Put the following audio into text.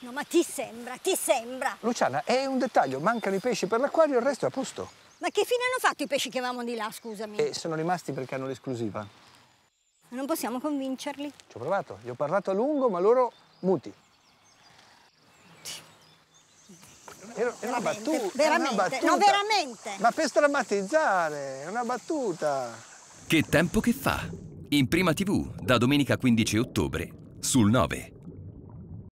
No, ma ti sembra, ti sembra. Luciana, è un dettaglio, mancano i pesci per l'acquario, il resto è a posto. Ma che fine hanno fatto i pesci che avevamo di là, scusami? E sono rimasti perché hanno l'esclusiva. Non possiamo convincerli. Ci ho provato, gli ho parlato a lungo, ma loro muti. Era, era una battuta. Veramente, una battuta. no veramente. Ma per strammatizzare, è una battuta. Che tempo che fa? In prima tv, da domenica 15 ottobre, sul 9.